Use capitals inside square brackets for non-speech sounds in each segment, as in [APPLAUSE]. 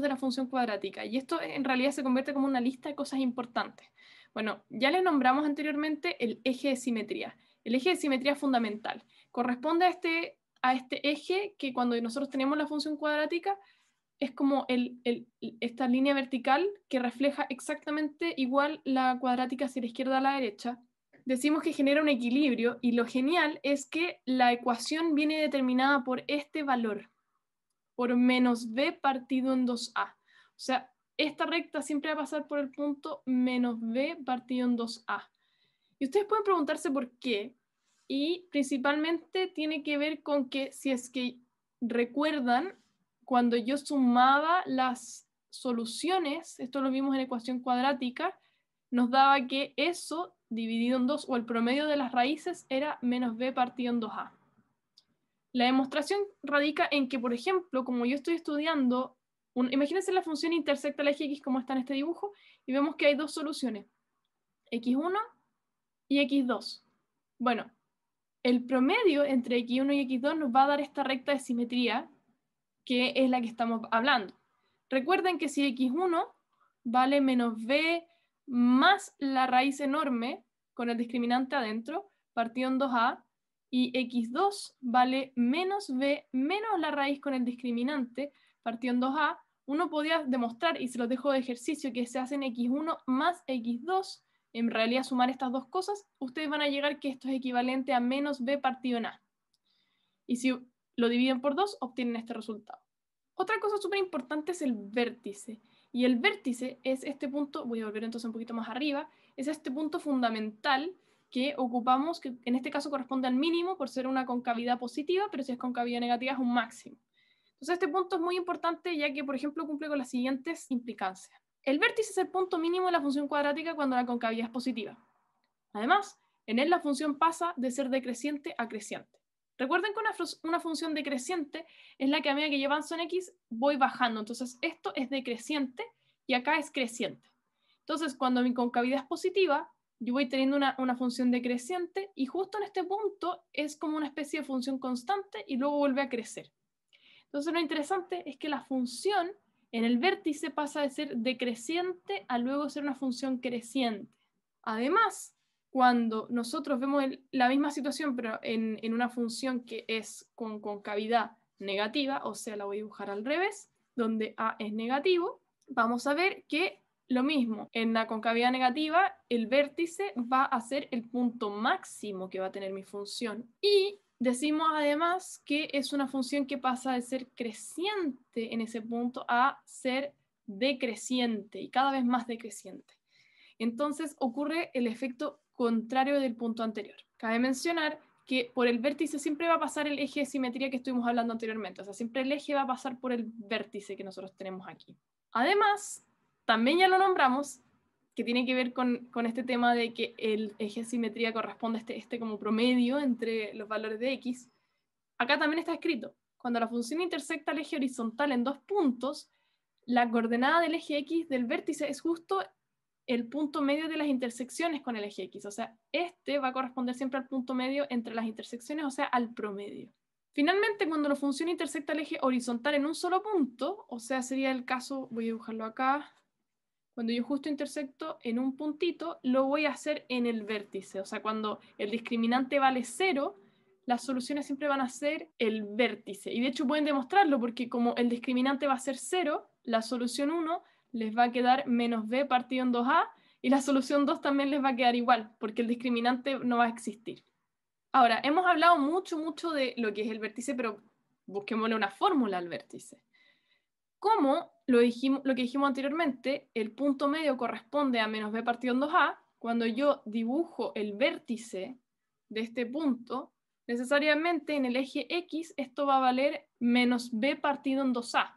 de la función cuadrática. Y esto en realidad se convierte como una lista de cosas importantes. Bueno, ya le nombramos anteriormente el eje de simetría. El eje de simetría fundamental corresponde a este, a este eje que cuando nosotros tenemos la función cuadrática es como esta línea vertical que refleja exactamente igual la cuadrática hacia la izquierda a la derecha. Decimos que genera un equilibrio y lo genial es que la ecuación viene determinada por este valor por menos b partido en 2a. O sea, esta recta siempre va a pasar por el punto menos b partido en 2a. Y ustedes pueden preguntarse por qué. Y principalmente tiene que ver con que si es que recuerdan, cuando yo sumaba las soluciones, esto lo vimos en ecuación cuadrática, nos daba que eso dividido en 2 o el promedio de las raíces era menos b partido en 2a. La demostración radica en que, por ejemplo, como yo estoy estudiando, un, imagínense la función intersecta la x como está en este dibujo, y vemos que hay dos soluciones, x1 y x2. Bueno, el promedio entre x1 y x2 nos va a dar esta recta de simetría, que es la que estamos hablando. Recuerden que si x1 vale menos b más la raíz enorme, con el discriminante adentro, partido en 2a, y x2 vale menos b menos la raíz con el discriminante, partido en 2a, uno podía demostrar, y se los dejo de ejercicio, que se hacen x1 más x2, en realidad sumar estas dos cosas, ustedes van a llegar que esto es equivalente a menos b partido en a. Y si lo dividen por 2, obtienen este resultado. Otra cosa súper importante es el vértice. Y el vértice es este punto, voy a volver entonces un poquito más arriba, es este punto fundamental que ocupamos, que en este caso corresponde al mínimo por ser una concavidad positiva, pero si es concavidad negativa es un máximo. Entonces este punto es muy importante ya que, por ejemplo, cumple con las siguientes implicancias. El vértice es el punto mínimo de la función cuadrática cuando la concavidad es positiva. Además, en él la función pasa de ser decreciente a creciente. Recuerden que una, función decreciente es la que a medida que llevan avanzo en X voy bajando. Entonces esto es decreciente y acá es creciente. Entonces cuando mi concavidad es positiva, yo voy teniendo una, función decreciente y justo en este punto es como una especie de función constante y luego vuelve a crecer. Entonces lo interesante es que la función en el vértice pasa de ser decreciente a luego ser una función creciente. Además, cuando nosotros vemos la misma situación pero en, en, una función que es con concavidad negativa, o sea, la voy a dibujar al revés, donde A es negativo, vamos a ver que lo mismo, en la concavidad negativa, el vértice va a ser el punto máximo que va a tener mi función. Y decimos además que es una función que pasa de ser creciente en ese punto a ser decreciente y cada vez más decreciente. Entonces ocurre el efecto contrario del punto anterior. Cabe mencionar que por el vértice siempre va a pasar el eje de simetría que estuvimos hablando anteriormente, o sea, siempre el eje va a pasar por el vértice que nosotros tenemos aquí. Además, también ya lo nombramos, que tiene que ver con, este tema de que el eje de simetría corresponde a este, este como promedio entre los valores de x. Acá también está escrito, cuando la función intersecta el eje horizontal en dos puntos, la coordenada del eje x del vértice es justo el punto medio de las intersecciones con el eje x. O sea, este va a corresponder siempre al punto medio entre las intersecciones, o sea, al promedio. Finalmente, cuando la función intersecta el eje horizontal en un solo punto, o sea, sería el caso, voy a dibujarlo acá, cuando yo justo intersecto en un puntito, lo voy a hacer en el vértice. O sea, cuando el discriminante vale cero, las soluciones siempre van a ser el vértice. Y de hecho pueden demostrarlo porque como el discriminante va a ser cero, la solución 1 les va a quedar menos b partido en 2a y la solución 2 también les va a quedar igual porque el discriminante no va a existir. Ahora, hemos hablado mucho, mucho de lo que es el vértice, pero busquémosle una fórmula al vértice como lo, dijimos, lo que dijimos anteriormente, el punto medio corresponde a menos b partido en 2a, cuando yo dibujo el vértice de este punto, necesariamente en el eje X esto va a valer menos b partido en 2a.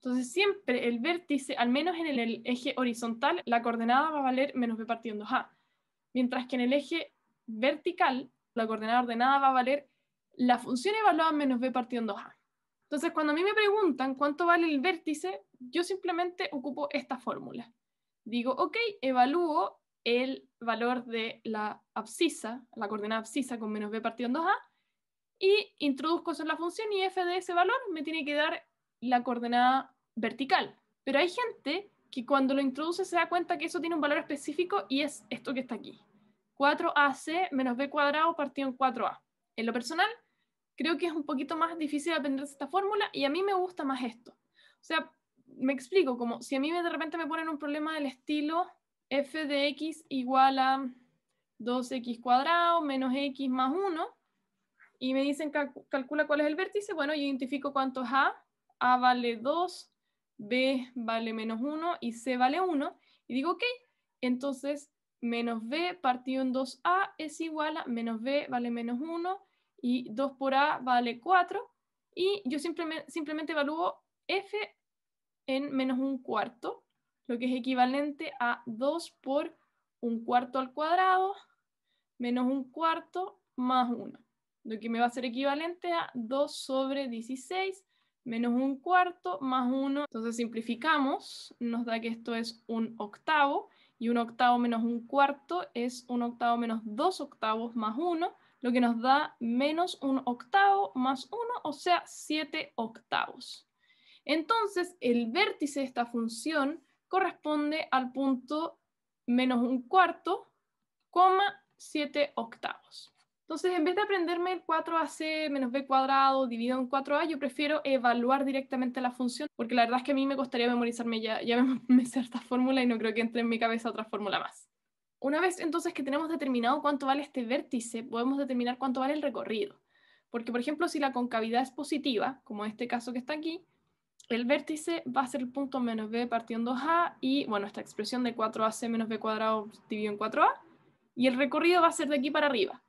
Entonces siempre el vértice, al menos en el eje horizontal, la coordenada va a valer menos b partido en 2a. Mientras que en el eje vertical, la coordenada ordenada va a valer la función evaluada menos b partido en 2a. Entonces, cuando a mí me preguntan cuánto vale el vértice, yo simplemente ocupo esta fórmula. Digo, ok, evalúo el valor de la abscisa, la coordenada abscisa con menos b partido en 2a, y introduzco eso en la función y f de ese valor me tiene que dar la coordenada vertical. Pero hay gente que cuando lo introduce se da cuenta que eso tiene un valor específico y es esto que está aquí. 4ac menos b cuadrado partido en 4a. En lo personal, creo que es un poquito más difícil aprenderse esta fórmula y a mí me gusta más esto. O sea, me explico, como si a mí de repente me ponen un problema del estilo f de x igual a 2x cuadrado menos x más 1 y me dicen calcula cuál es el vértice, bueno, yo identifico cuánto es a, a vale 2, b vale menos 1 y c vale 1 y digo, ok, entonces menos b partido en 2a es igual a menos b vale menos 1 y 2 por A vale 4, y yo simplemente, evalúo F en menos un cuarto, lo que es equivalente a 2 por 1 cuarto al cuadrado, menos un cuarto más 1, lo que me va a ser equivalente a 2 sobre 16 menos un cuarto más 1. Entonces simplificamos, nos da que esto es un octavo y un octavo menos un cuarto es un octavo menos dos octavos más 1, lo que nos da menos un octavo más uno, o sea, siete octavos. Entonces, el vértice de esta función corresponde al punto menos un cuarto, coma siete octavos. Entonces, en vez de aprenderme el 4ac menos b cuadrado dividido en 4a, yo prefiero evaluar directamente la función, porque la verdad es que a mí me costaría memorizarme ya, ya [LAUGHS] me, me esta fórmula y no creo que entre en mi cabeza otra fórmula más una vez entonces que tenemos determinado cuánto vale este vértice, podemos determinar cuánto vale el recorrido. Porque, por ejemplo, si la concavidad es positiva, como en este caso que está aquí, el vértice va a ser el punto menos b partido 2a y, bueno, esta expresión de 4ac menos b cuadrado dividido en 4a, y el recorrido va a ser de aquí para arriba.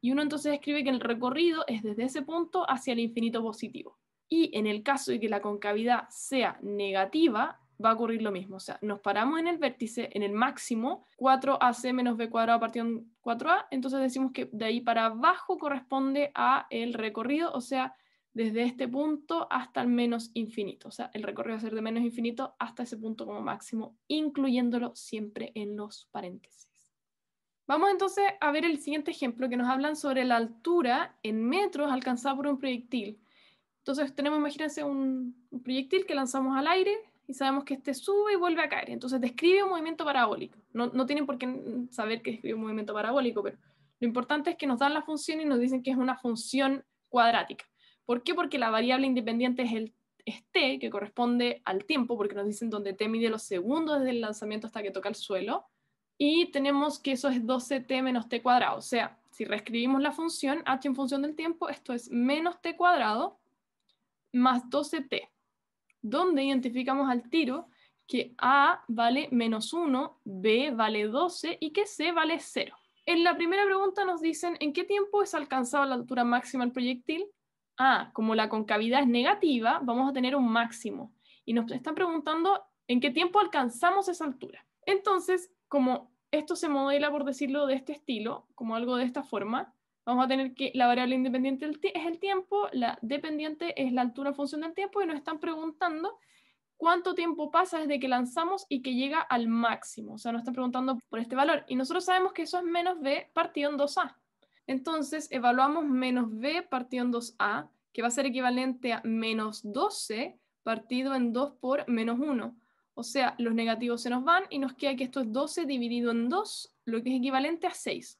Y uno entonces escribe que el recorrido es desde ese punto hacia el infinito positivo. Y en el caso de que la concavidad sea negativa, va a ocurrir lo mismo. O sea, nos paramos en el vértice, en el máximo, 4AC menos B cuadrado partido en 4A, entonces decimos que de ahí para abajo corresponde a el recorrido, o sea, desde este punto hasta el menos infinito. O sea, el recorrido va a ser de menos infinito hasta ese punto como máximo, incluyéndolo siempre en los paréntesis. Vamos entonces a ver el siguiente ejemplo que nos hablan sobre la altura en metros alcanzada por un proyectil. Entonces tenemos, imagínense, un proyectil que lanzamos al aire, y sabemos que este sube y vuelve a caer. Entonces describe un movimiento parabólico. No, tienen por qué saber que escribe un movimiento parabólico, pero lo importante es que nos dan la función y nos dicen que es una función cuadrática. ¿Por qué? Porque la variable independiente es el es t, que corresponde al tiempo, porque nos dicen donde t mide los segundos desde el lanzamiento hasta que toca el suelo, y tenemos que eso es 12t menos t cuadrado, o sea, si reescribimos la función h en función del tiempo, esto es menos t cuadrado más 12t, donde identificamos al tiro que A vale menos 1, B vale 12 y que C vale 0. En la primera pregunta nos dicen en qué tiempo es alcanzada la altura máxima del proyectil. A, como la concavidad es negativa, vamos a tener un máximo. Y nos están preguntando en qué tiempo alcanzamos esa altura. Entonces, como esto se modela, por decirlo de este estilo, como algo de esta forma, Vamos a tener que la variable independiente es el tiempo, la dependiente es la altura en función del tiempo y nos están preguntando cuánto tiempo pasa desde que lanzamos y que llega al máximo. O sea, nos están preguntando por este valor. Y nosotros sabemos que eso es menos b partido en 2a. Entonces, evaluamos menos b partido en 2a, que va a ser equivalente a menos 12 partido en 2 por menos 1. O sea, los negativos se nos van y nos queda que esto es 12 dividido en 2, lo que es equivalente a 6.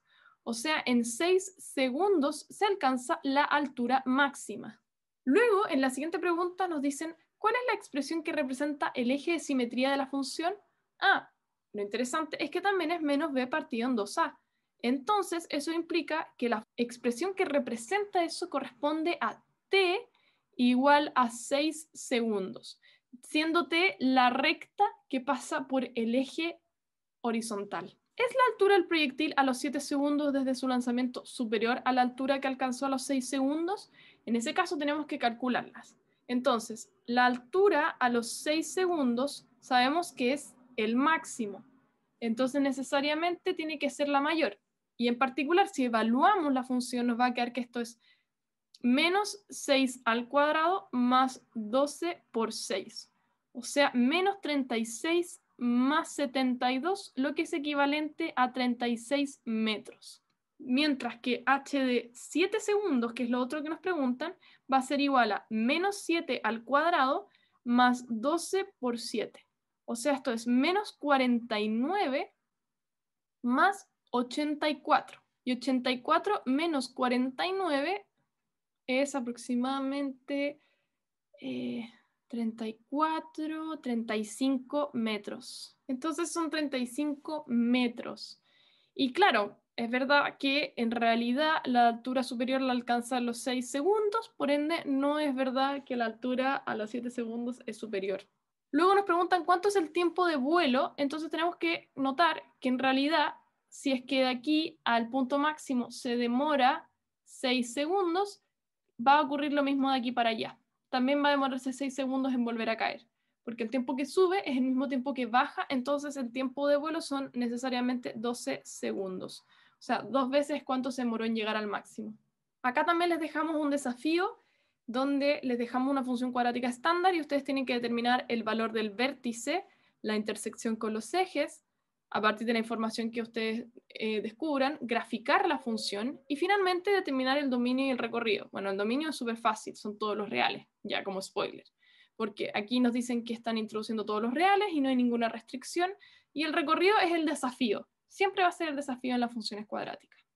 O sea, en 6 segundos se alcanza la altura máxima. Luego, en la siguiente pregunta nos dicen, ¿cuál es la expresión que representa el eje de simetría de la función? Ah, lo interesante es que también es menos b partido en 2a. Entonces, eso implica que la expresión que representa eso corresponde a t igual a 6 segundos, siendo t la recta que pasa por el eje horizontal. ¿Es la altura del proyectil a los 7 segundos desde su lanzamiento superior a la altura que alcanzó a los 6 segundos? En ese caso tenemos que calcularlas. Entonces, la altura a los 6 segundos sabemos que es el máximo. Entonces, necesariamente tiene que ser la mayor. Y en particular, si evaluamos la función, nos va a quedar que esto es menos 6 al cuadrado más 12 por 6. O sea, menos 36 más 72, lo que es equivalente a 36 metros. Mientras que h de 7 segundos, que es lo otro que nos preguntan, va a ser igual a menos 7 al cuadrado más 12 por 7. O sea, esto es menos 49 más 84. Y 84 menos 49 es aproximadamente eh, 34, 35 metros. Entonces son 35 metros. Y claro, es verdad que en realidad la altura superior la alcanza a los 6 segundos, por ende no es verdad que la altura a los 7 segundos es superior. Luego nos preguntan cuánto es el tiempo de vuelo, entonces tenemos que notar que en realidad si es que de aquí al punto máximo se demora 6 segundos, va a ocurrir lo mismo de aquí para allá también va a demorarse 6 segundos en volver a caer, porque el tiempo que sube es el mismo tiempo que baja, entonces el tiempo de vuelo son necesariamente 12 segundos. O sea, dos veces cuánto se demoró en llegar al máximo. Acá también les dejamos un desafío donde les dejamos una función cuadrática estándar y ustedes tienen que determinar el valor del vértice, la intersección con los ejes, a partir de la información que ustedes eh, descubran, graficar la función y finalmente determinar el dominio y el recorrido. Bueno, el dominio es súper fácil, son todos los reales, ya como spoiler, porque aquí nos dicen que están introduciendo todos los reales y no hay ninguna restricción, y el recorrido es el desafío, siempre va a ser el desafío en las funciones cuadráticas.